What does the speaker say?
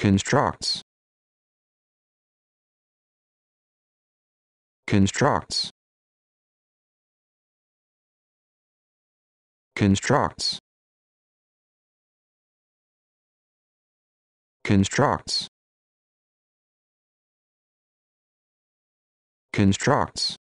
constructs constructs constructs constructs constructs